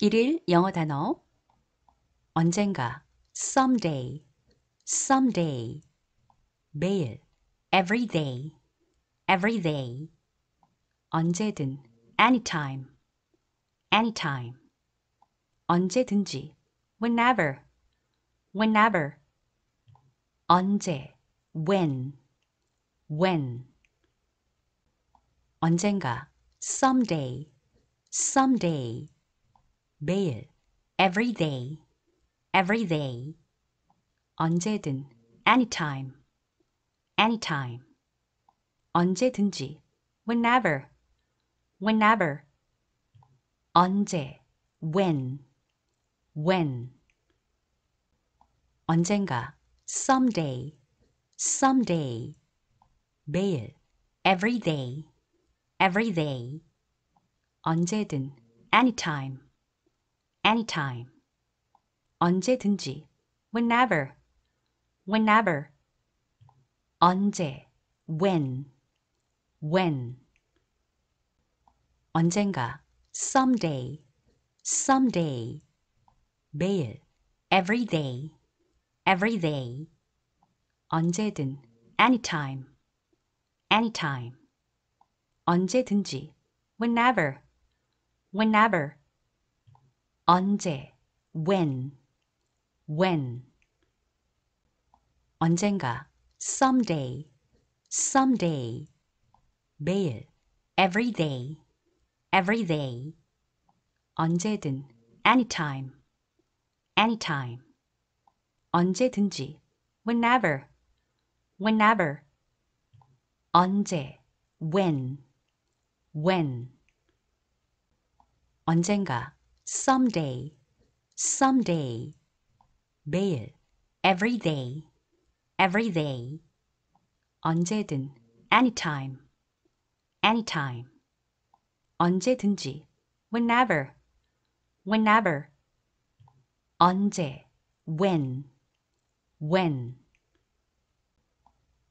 1일 영어 단어 언젠가 someday, someday 매일 every day, every day 언제든 anytime, anytime 언제든지 whenever, whenever 언제 when, when 언젠가 someday, someday 매일 every day every day 언제든 anytime anytime 언제든지 whenever whenever 언제 when when 언젠가 someday someday 매일 every day every day 언제든 anytime anytime 언제든지 whenever whenever 언제 when when 언젠가 someday someday 매일 every day every day 언제든 anytime anytime 언제든지 whenever whenever 언제 when when 언젠가 someday someday 매일 every day every day 언제든 anytime anytime 언제든지 whenever whenever 언제 when when 언젠가 Someday, someday, some 매일 every day, every day. 언제든 anytime, anytime. 언제든지 whenever, whenever. 언제 when, when.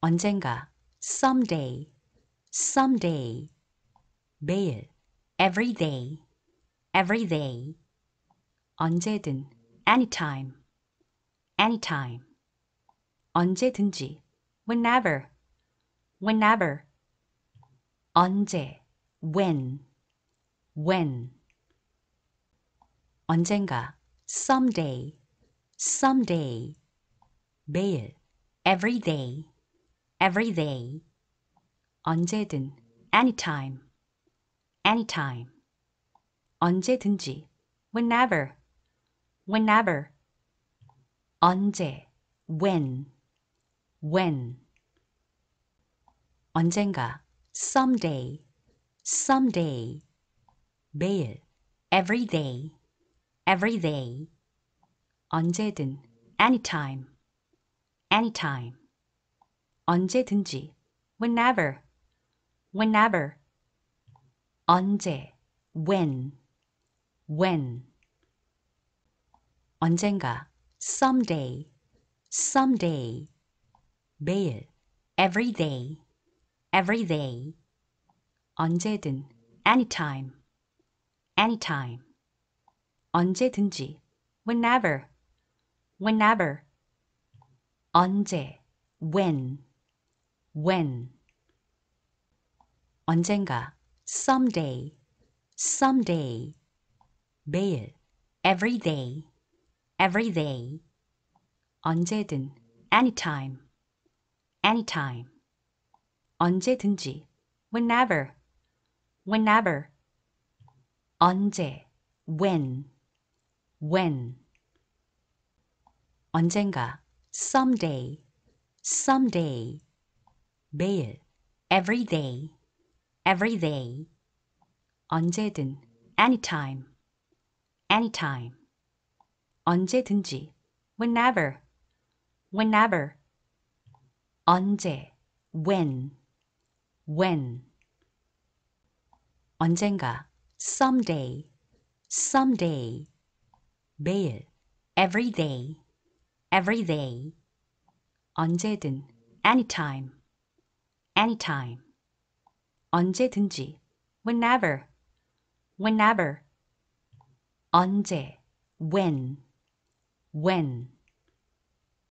언젠가 someday, someday. 매일 every day every day 언제든 anytime anytime 언제든지 whenever whenever 언제 when when 언젠가 someday someday 매일 every day every day 언제든 anytime anytime 언제든지 whenever whenever 언제 when when 언젠가 someday someday 매일 every day every day 언제든 anytime anytime 언제든지 whenever whenever 언제 when when 언젠가 someday, someday 매일 every day every day 언제든 anytime anytime 언제든지 whenever whenever 언제 when when 언젠가 someday someday 매일 every day every day 언제든 anytime anytime 언제든지 whenever whenever 언제 when when 언젠가 someday someday 매일 every day every day 언제든 anytime anytime, 언제든지, whenever, whenever, 언제, when, when, 언젠가, someday, someday, 매일, every day, every day, 언제든, anytime, anytime, 언제든지, whenever, whenever, 언제 when when